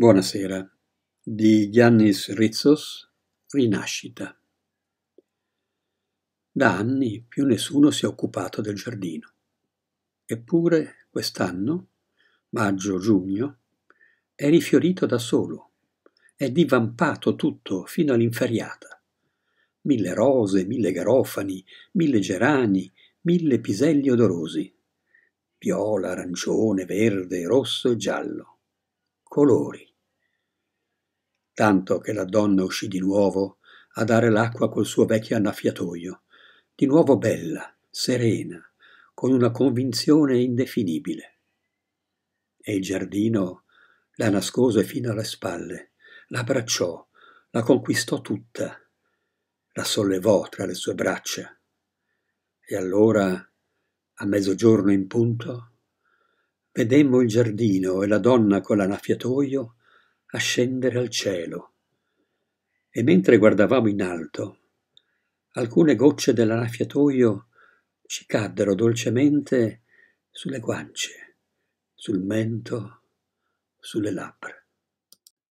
Buonasera di Giannis Rizzos Rinascita. Da anni più nessuno si è occupato del giardino. Eppure quest'anno, maggio-giugno, è rifiorito da solo, è divampato tutto fino all'inferiata. Mille rose, mille garofani, mille gerani, mille piselli odorosi. Viola, arancione, verde, rosso e giallo. Colori tanto che la donna uscì di nuovo a dare l'acqua col suo vecchio annaffiatoio, di nuovo bella, serena, con una convinzione indefinibile. E il giardino la nascose fino alle spalle, la abbracciò, la conquistò tutta, la sollevò tra le sue braccia. E allora, a mezzogiorno in punto, vedemmo il giardino e la donna con l'annaffiatoio a scendere al cielo. E mentre guardavamo in alto, alcune gocce dell'anaffiatoio ci caddero dolcemente sulle guance, sul mento, sulle labbra.